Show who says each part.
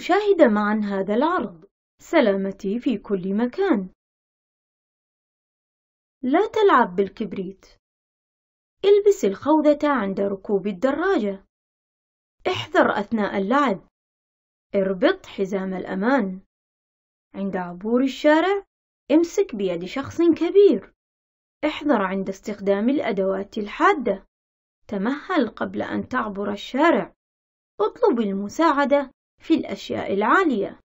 Speaker 1: لنشاهد معا هذا العرض سلامتي في كل مكان لا تلعب بالكبريت البس
Speaker 2: الخوذة عند ركوب الدراجة احذر أثناء اللعب اربط حزام الأمان عند عبور الشارع امسك بيد شخص كبير احذر عند استخدام الأدوات الحادة تمهل قبل أن تعبر الشارع اطلب المساعدة
Speaker 1: في الأشياء العالية